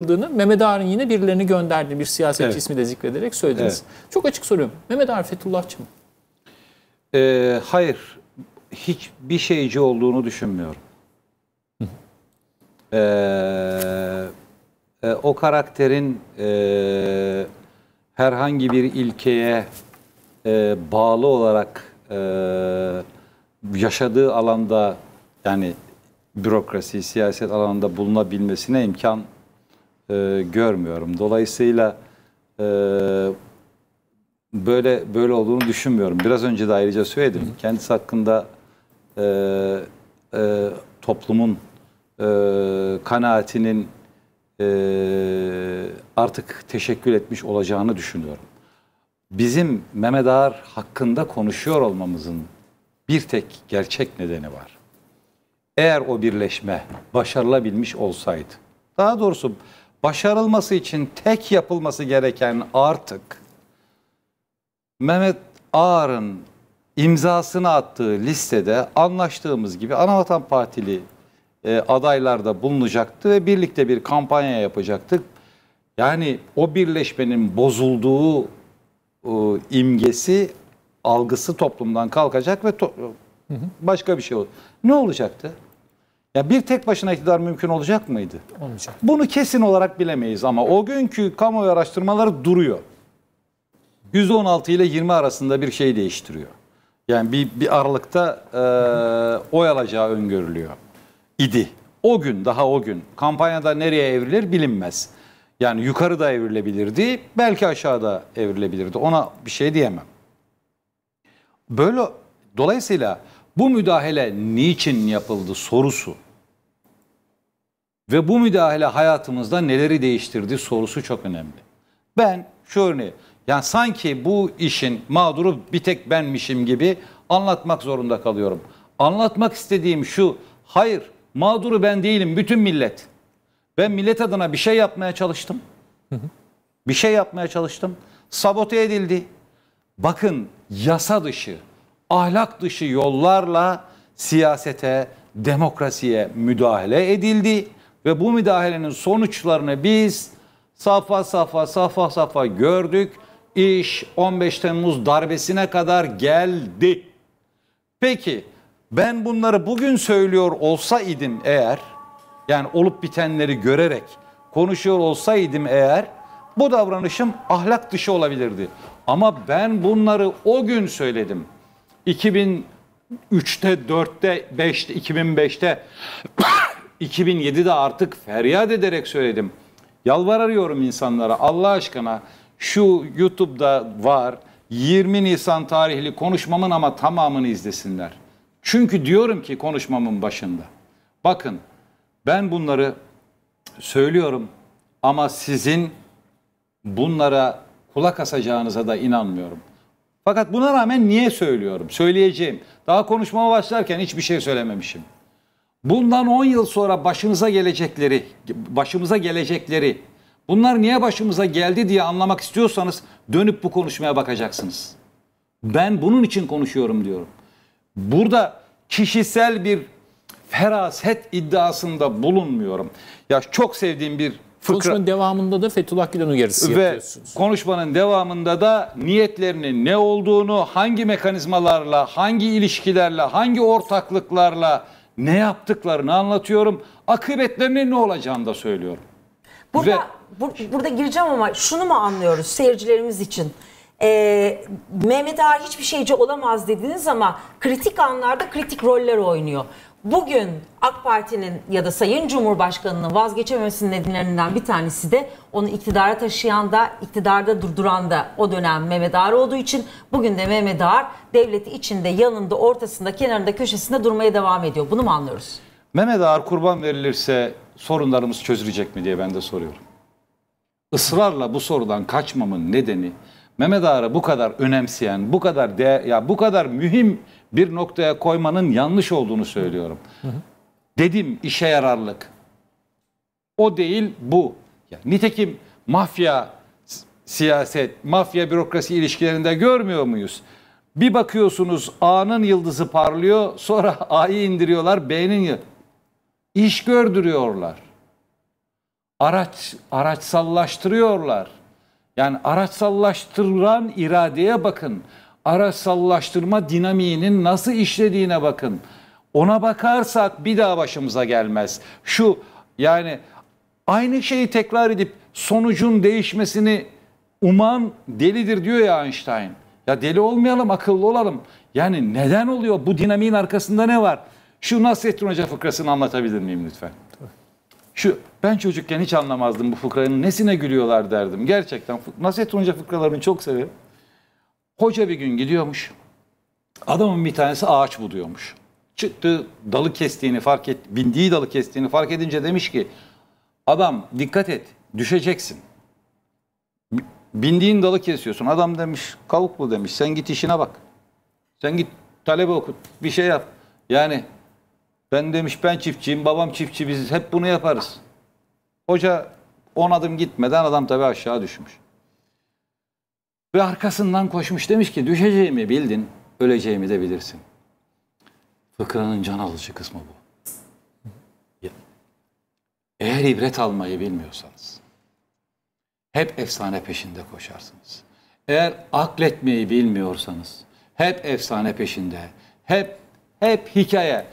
yapıldığını Mehmet Ağar'ın yine birilerini gönderdi. Bir siyasetçi evet. ismi de zikrederek söylediniz. Evet. Çok açık soruyorum. Mehmet Ağar Fethullahçı mı? Ee, hayır. Hiçbir şeyci olduğunu düşünmüyorum. Ee, e, o karakterin e, herhangi bir ilkeye e, bağlı olarak e, yaşadığı alanda yani bürokrasi, siyaset alanında bulunabilmesine imkan e, görmüyorum. Dolayısıyla e, böyle böyle olduğunu düşünmüyorum. Biraz önce de ayrıca söyledim. Hı hı. Kendisi hakkında e, e, toplumun e, kanaatinin e, artık teşekkür etmiş olacağını düşünüyorum. Bizim Mehmet Ağar hakkında konuşuyor olmamızın bir tek gerçek nedeni var. Eğer o birleşme başarılabilmiş olsaydı, daha doğrusu başarılması için tek yapılması gereken artık Mehmet Ağar'ın imzasını attığı listede anlaştığımız gibi Anavatan Partili e, adaylar bulunacaktı ve birlikte bir kampanya yapacaktık. Yani o birleşmenin bozulduğu e, imgesi, algısı toplumdan kalkacak ve to hı hı. başka bir şey olur. Ne olacaktı? Ya bir tek başına iktidar mümkün olacak mıydı? Olmayacak. Bunu kesin olarak bilemeyiz ama o günkü kamuoyu araştırmaları duruyor. 116 ile 20 arasında bir şey değiştiriyor. Yani bir, bir aralıkta e, oy alacağı öngörülüyor idi. O gün daha o gün kampanyada nereye evrilir bilinmez. Yani yukarıda evrilebilirdi belki aşağıda evrilebilirdi ona bir şey diyemem. Böyle dolayısıyla bu müdahale niçin yapıldı sorusu ve bu müdahale hayatımızda neleri değiştirdi sorusu çok önemli. Ben şu örneği yani sanki bu işin mağduru bir tek benmişim gibi anlatmak zorunda kalıyorum. Anlatmak istediğim şu hayır mağduru ben değilim bütün millet. Ben millet adına bir şey yapmaya çalıştım. Bir şey yapmaya çalıştım. Sabote edildi. Bakın yasa dışı ahlak dışı yollarla siyasete, demokrasiye müdahale edildi ve bu müdahalenin sonuçlarını biz safa safa safa safa gördük. İş 15 Temmuz darbesine kadar geldi. Peki ben bunları bugün söylüyor olsa idim eğer yani olup bitenleri görerek konuşuyor olsaydım eğer bu davranışım ahlak dışı olabilirdi. Ama ben bunları o gün söyledim. 2003'te, 4'te, 5'te, 2005'te, 2007'de artık feryat ederek söyledim. Yalvarıyorum insanlara Allah aşkına şu YouTube'da var 20 Nisan tarihli konuşmamın ama tamamını izlesinler. Çünkü diyorum ki konuşmamın başında. Bakın ben bunları söylüyorum ama sizin bunlara kulak asacağınıza da inanmıyorum. Fakat buna rağmen niye söylüyorum? Söyleyeceğim. Daha konuşmama başlarken hiçbir şey söylememişim. Bundan 10 yıl sonra başımıza gelecekleri, başımıza gelecekleri, bunlar niye başımıza geldi diye anlamak istiyorsanız dönüp bu konuşmaya bakacaksınız. Ben bunun için konuşuyorum diyorum. Burada kişisel bir feraset iddiasında bulunmuyorum. Ya çok sevdiğim bir Fıkra... Konuşmanın devamında da Fethullah Gülen uyarısı ve yapıyorsunuz. Konuşmanın devamında da niyetlerinin ne olduğunu, hangi mekanizmalarla, hangi ilişkilerle, hangi ortaklıklarla ne yaptıklarını anlatıyorum. Akıbetlerinin ne olacağını da söylüyorum. Burada, ve... bu, burada gireceğim ama şunu mu anlıyoruz seyircilerimiz için? Ee, Mehmet Ağa hiçbir şeyci olamaz dediniz ama kritik anlarda kritik roller oynuyor. Bugün AK Parti'nin ya da Sayın Cumhurbaşkanı'nın vazgeçememesinin nedenlerinden bir tanesi de onu iktidara taşıyan da iktidarda durduran da o dönem Mehmet Ağar olduğu için bugün de Mehmet Ağar devleti içinde yanında ortasında kenarında köşesinde durmaya devam ediyor. Bunu mu anlıyoruz? Mehmet Ağar kurban verilirse sorunlarımız çözülecek mi diye ben de soruyorum. Israrla bu sorudan kaçmamın nedeni Mehmet Ağar'ı bu kadar önemseyen, bu kadar de, ya bu kadar mühim bir noktaya koymanın yanlış olduğunu söylüyorum. Hı hı. Dedim işe yararlık. O değil bu. Ya, nitekim mafya siyaset, mafya bürokrasi ilişkilerinde görmüyor muyuz? Bir bakıyorsunuz A'nın yıldızı parlıyor, sonra A'yı indiriyorlar, B'nin yıldızı. İş gördürüyorlar. Araç, araçsallaştırıyorlar. Yani araçsallaştıran iradeye bakın. Araçsallaştırma dinamiğinin nasıl işlediğine bakın. Ona bakarsak bir daha başımıza gelmez. Şu yani aynı şeyi tekrar edip sonucun değişmesini uman delidir diyor ya Einstein. Ya deli olmayalım akıllı olalım. Yani neden oluyor bu dinamiğin arkasında ne var? Şu Nasrettin Hoca fıkrasını anlatabilir miyim lütfen? Şu ben çocukken hiç anlamazdım bu fıkranın nesine gülüyorlar derdim. Gerçekten nasihat Tunca fıkralarını çok severim. Hoca bir gün gidiyormuş. Adamın bir tanesi ağaç buluyormuş. Çıktı dalı kestiğini fark et, bindiği dalı kestiğini fark edince demiş ki adam dikkat et düşeceksin. Bindiğin dalı kesiyorsun. Adam demiş kavuklu demiş sen git işine bak. Sen git talebe okut bir şey yap. Yani ben demiş ben çiftçiyim, babam çiftçi biz hep bunu yaparız. Hoca on adım gitmeden adam tabii aşağı düşmüş. Ve arkasından koşmuş demiş ki düşeceğimi bildin, öleceğimi de bilirsin. Fıkranın can alıcı kısmı bu. Eğer ibret almayı bilmiyorsanız hep efsane peşinde koşarsınız. Eğer akletmeyi bilmiyorsanız hep efsane peşinde, hep hep hikaye.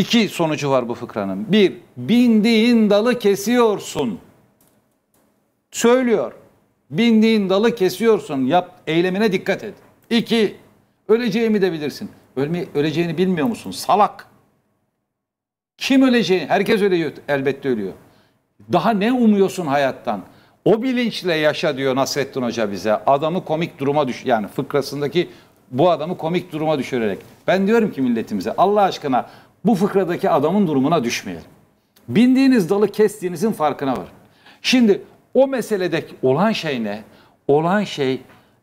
İki sonucu var bu fıkranın. Bir, bindiğin dalı kesiyorsun. Söylüyor. Bindiğin dalı kesiyorsun. Yap, eylemine dikkat et. İki, öleceğimi de bilirsin. Ölme, öleceğini bilmiyor musun? Salak. Kim öleceğini? Herkes ölüyor. Elbette ölüyor. Daha ne umuyorsun hayattan? O bilinçle yaşa diyor Nasrettin Hoca bize. Adamı komik duruma düş yani fıkrasındaki bu adamı komik duruma düşürerek. Ben diyorum ki milletimize Allah aşkına bu fıkradaki adamın durumuna düşmeyelim. Bindiğiniz dalı kestiğinizin farkına var. Şimdi o meselede olan şey ne? Olan şey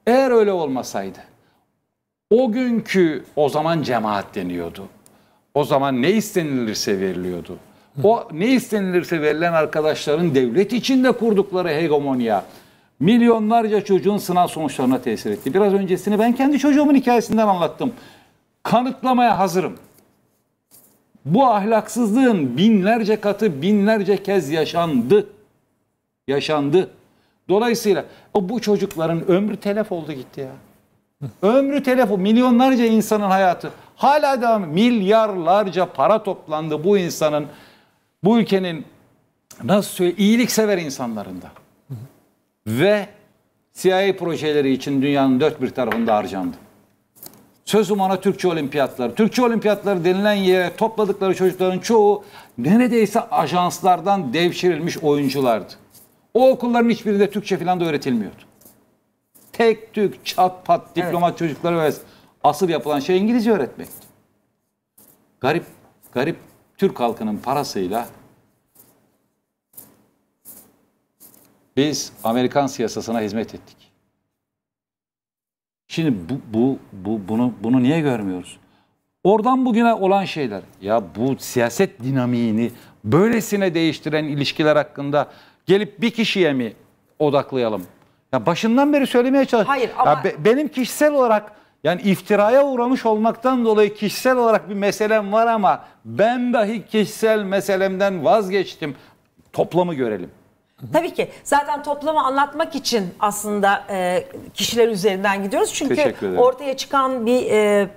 eğer öyle olmasaydı o günkü o zaman cemaat deniyordu. O zaman ne istenilirse veriliyordu. O ne istenilirse verilen arkadaşların devlet içinde kurdukları hegemonya milyonlarca çocuğun sınav sonuçlarına tesir etti. Biraz öncesini ben kendi çocuğumun hikayesinden anlattım. Kanıtlamaya hazırım. Bu ahlaksızlığın binlerce katı binlerce kez yaşandı. Yaşandı. Dolayısıyla o bu çocukların ömrü telef oldu gitti ya. ömrü telef milyonlarca insanın hayatı hala da milyarlarca para toplandı bu insanın bu ülkenin nasıl söyleyeyim iyiliksever insanlarında. Ve CIA projeleri için dünyanın dört bir tarafında harcandı. Sözüm ona Türkçe olimpiyatları. Türkçe olimpiyatları denilen yere topladıkları çocukların çoğu neredeyse ajanslardan devşirilmiş oyunculardı. O okulların hiçbirinde Türkçe falan da öğretilmiyordu. Tek tük, çat pat, diplomat evet. çocuklara ve asıl yapılan şey İngilizce öğretmekti. Garip, garip Türk halkının parasıyla biz Amerikan siyasasına hizmet ettik. Şimdi bu, bu, bu bunu bunu niye görmüyoruz? Oradan bugüne olan şeyler. Ya bu siyaset dinamiğini böylesine değiştiren ilişkiler hakkında gelip bir kişiye mi odaklayalım? Ya başından beri söylemeye çalıştım. Hayır ama... Ya be, benim kişisel olarak yani iftiraya uğramış olmaktan dolayı kişisel olarak bir meselem var ama ben dahi kişisel meselemden vazgeçtim. Toplamı görelim. Tabii ki. Zaten toplamı anlatmak için aslında e, kişiler üzerinden gidiyoruz. Çünkü ortaya çıkan bir e,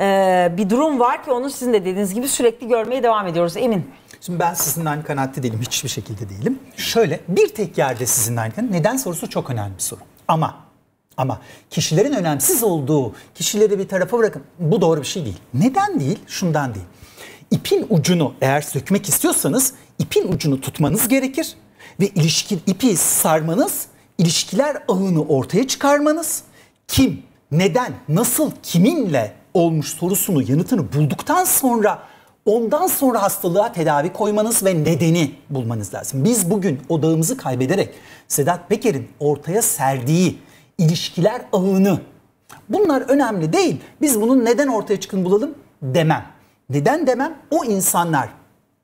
e, bir durum var ki onu sizin de dediğiniz gibi sürekli görmeye devam ediyoruz. Emin. Şimdi ben sizinle aynı kanaatte değilim. Hiçbir şekilde değilim. Şöyle bir tek yerde sizinle aynı kanaat. Neden sorusu çok önemli bir soru. Ama ama kişilerin önemsiz olduğu kişileri bir tarafa bırakın. Bu doğru bir şey değil. Neden değil? Şundan değil. İpin ucunu eğer sökmek istiyorsanız ipin ucunu tutmanız gerekir ve ilişki ipi sarmanız, ilişkiler ağını ortaya çıkarmanız, kim, neden, nasıl, kiminle olmuş sorusunu yanıtını bulduktan sonra ondan sonra hastalığa tedavi koymanız ve nedeni bulmanız lazım. Biz bugün odağımızı kaybederek Sedat Peker'in ortaya serdiği ilişkiler ağını bunlar önemli değil. Biz bunun neden ortaya çıkın bulalım demem. Neden demem? O insanlar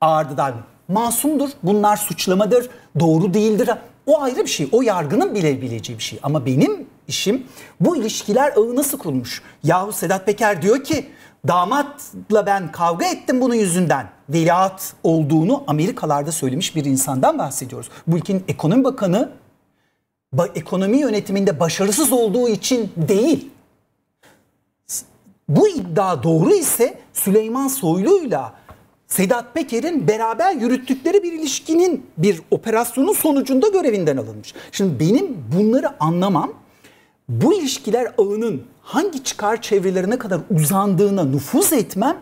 ağırdıdan masumdur. Bunlar suçlamadır, doğru değildir. O ayrı bir şey. O yargının bilebileceği bir şey. Ama benim işim bu ilişkiler ağı nasıl kurulmuş? Yahu Sedat Peker diyor ki damatla ben kavga ettim bunun yüzünden. Veliaht olduğunu Amerikalarda söylemiş bir insandan bahsediyoruz. Bu ülkenin ekonomi bakanı ekonomi yönetiminde başarısız olduğu için değil. Bu iddia doğru ise Süleyman Soylu'yla Sedat Peker'in beraber yürüttükleri bir ilişkinin bir operasyonun sonucunda görevinden alınmış. Şimdi benim bunları anlamam bu ilişkiler ağının hangi çıkar çevrelerine kadar uzandığına nüfuz etmem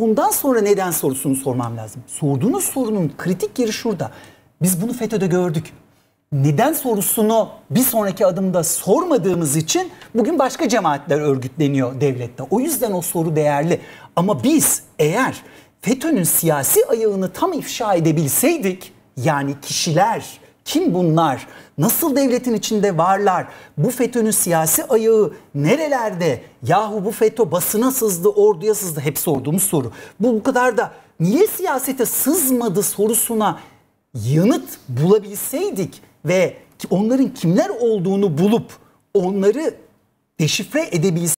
ondan sonra neden sorusunu sormam lazım. Sorduğunuz sorunun kritik yeri şurada. Biz bunu FETÖ'de gördük. Neden sorusunu bir sonraki adımda sormadığımız için bugün başka cemaatler örgütleniyor devlette. O yüzden o soru değerli. Ama biz eğer FETÖ'nün siyasi ayağını tam ifşa edebilseydik yani kişiler kim bunlar? Nasıl devletin içinde varlar? Bu FETÖ'nün siyasi ayağı nerelerde? Yahu bu FETÖ basına sızdı, orduya sızdı. Hep sorduğumuz soru. Bu bu kadar da niye siyasete sızmadı sorusuna yanıt bulabilseydik ve onların kimler olduğunu bulup onları deşifre edebilseydik